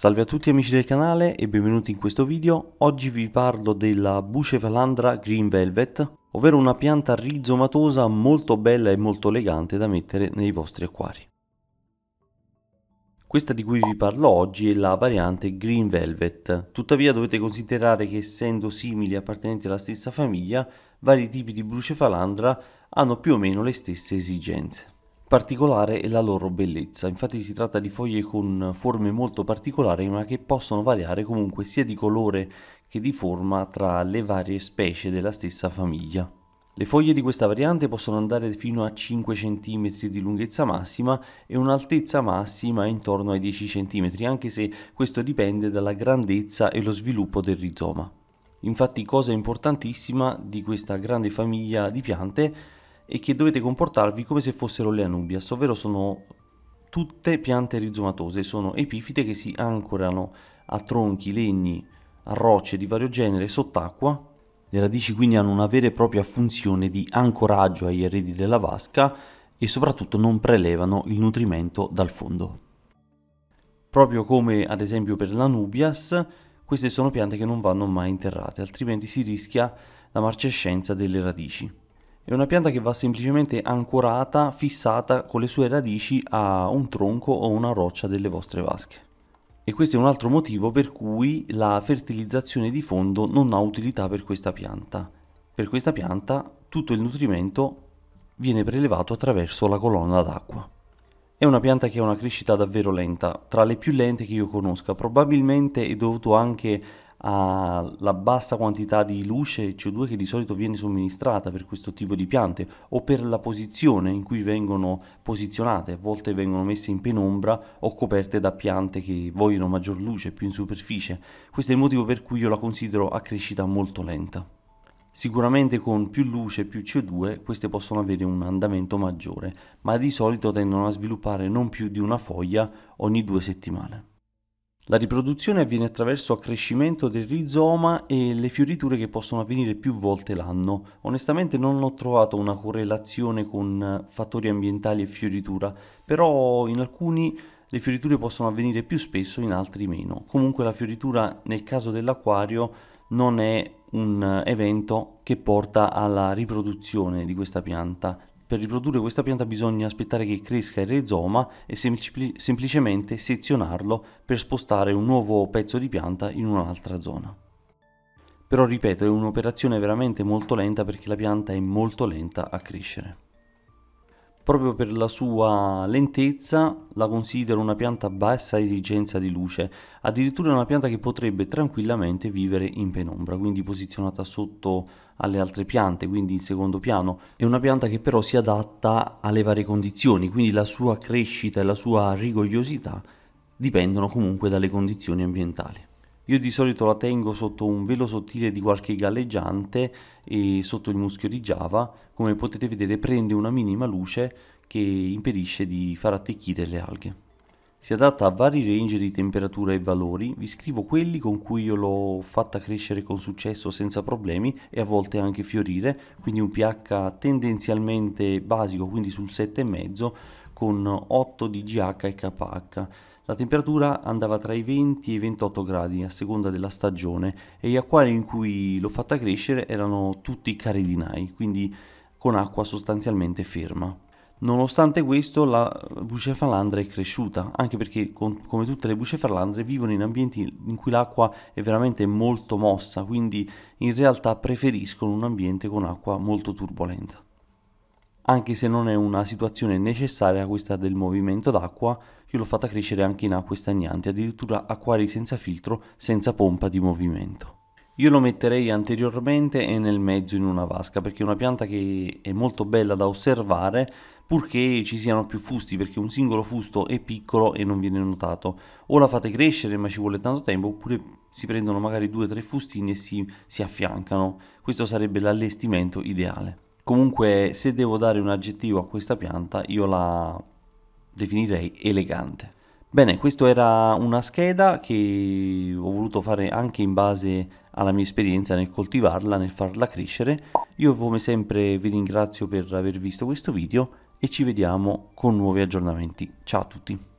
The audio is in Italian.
Salve a tutti amici del canale e benvenuti in questo video. Oggi vi parlo della Bucefalandra Green Velvet, ovvero una pianta rizomatosa molto bella e molto elegante da mettere nei vostri acquari. Questa di cui vi parlo oggi è la variante Green Velvet, tuttavia dovete considerare che essendo simili e appartenenti alla stessa famiglia, vari tipi di brucefalandra hanno più o meno le stesse esigenze. Particolare è la loro bellezza, infatti si tratta di foglie con forme molto particolari ma che possono variare comunque sia di colore che di forma tra le varie specie della stessa famiglia. Le foglie di questa variante possono andare fino a 5 cm di lunghezza massima e un'altezza massima intorno ai 10 cm, anche se questo dipende dalla grandezza e lo sviluppo del rizoma. Infatti cosa importantissima di questa grande famiglia di piante e che dovete comportarvi come se fossero le anubias, ovvero sono tutte piante rizomatose, sono epifite che si ancorano a tronchi, legni, a rocce di vario genere sott'acqua. Le radici quindi hanno una vera e propria funzione di ancoraggio agli arredi della vasca e soprattutto non prelevano il nutrimento dal fondo. Proprio come ad esempio per l'anubias, queste sono piante che non vanno mai interrate, altrimenti si rischia la marcescenza delle radici. È una pianta che va semplicemente ancorata, fissata con le sue radici a un tronco o una roccia delle vostre vasche. E questo è un altro motivo per cui la fertilizzazione di fondo non ha utilità per questa pianta. Per questa pianta tutto il nutrimento viene prelevato attraverso la colonna d'acqua. È una pianta che ha una crescita davvero lenta, tra le più lente che io conosca, probabilmente è dovuto anche alla bassa quantità di luce e CO2 che di solito viene somministrata per questo tipo di piante o per la posizione in cui vengono posizionate, a volte vengono messe in penombra o coperte da piante che vogliono maggior luce, più in superficie. Questo è il motivo per cui io la considero a crescita molto lenta. Sicuramente con più luce e più CO2 queste possono avere un andamento maggiore, ma di solito tendono a sviluppare non più di una foglia ogni due settimane. La riproduzione avviene attraverso accrescimento del rizoma e le fioriture che possono avvenire più volte l'anno. Onestamente non ho trovato una correlazione con eh, fattori ambientali e fioritura, però in alcuni le fioriture possono avvenire più spesso, in altri meno. Comunque la fioritura nel caso dell'acquario non è un eh, evento che porta alla riproduzione di questa pianta, per riprodurre questa pianta bisogna aspettare che cresca il rizoma e semplici, semplicemente sezionarlo per spostare un nuovo pezzo di pianta in un'altra zona. Però ripeto, è un'operazione veramente molto lenta perché la pianta è molto lenta a crescere. Proprio per la sua lentezza la considero una pianta a bassa esigenza di luce, addirittura una pianta che potrebbe tranquillamente vivere in penombra, quindi posizionata sotto alle altre piante, quindi in secondo piano. È una pianta che però si adatta alle varie condizioni, quindi la sua crescita e la sua rigogliosità dipendono comunque dalle condizioni ambientali. Io di solito la tengo sotto un velo sottile di qualche galleggiante e sotto il muschio di Java, come potete vedere prende una minima luce che impedisce di far attecchire le alghe. Si adatta a vari range di temperatura e valori, vi scrivo quelli con cui io l'ho fatta crescere con successo senza problemi e a volte anche fiorire, quindi un pH tendenzialmente basico, quindi sul 7,5 con 8 di GH e KH. La temperatura andava tra i 20 e i 28 gradi a seconda della stagione e gli acquari in cui l'ho fatta crescere erano tutti caridinai, quindi con acqua sostanzialmente ferma. Nonostante questo, la bucefalandra è cresciuta, anche perché con, come tutte le bucefalandre vivono in ambienti in cui l'acqua è veramente molto mossa, quindi in realtà preferiscono un ambiente con acqua molto turbolenta. Anche se non è una situazione necessaria questa del movimento d'acqua, io l'ho fatta crescere anche in acque stagnanti, addirittura acquari senza filtro, senza pompa di movimento. Io lo metterei anteriormente e nel mezzo in una vasca perché è una pianta che è molto bella da osservare purché ci siano più fusti perché un singolo fusto è piccolo e non viene notato. O la fate crescere ma ci vuole tanto tempo oppure si prendono magari due o tre fustini e si, si affiancano. Questo sarebbe l'allestimento ideale. Comunque se devo dare un aggettivo a questa pianta io la definirei elegante. Bene, questa era una scheda che ho voluto fare anche in base alla mia esperienza nel coltivarla, nel farla crescere. Io come sempre vi ringrazio per aver visto questo video e ci vediamo con nuovi aggiornamenti. Ciao a tutti!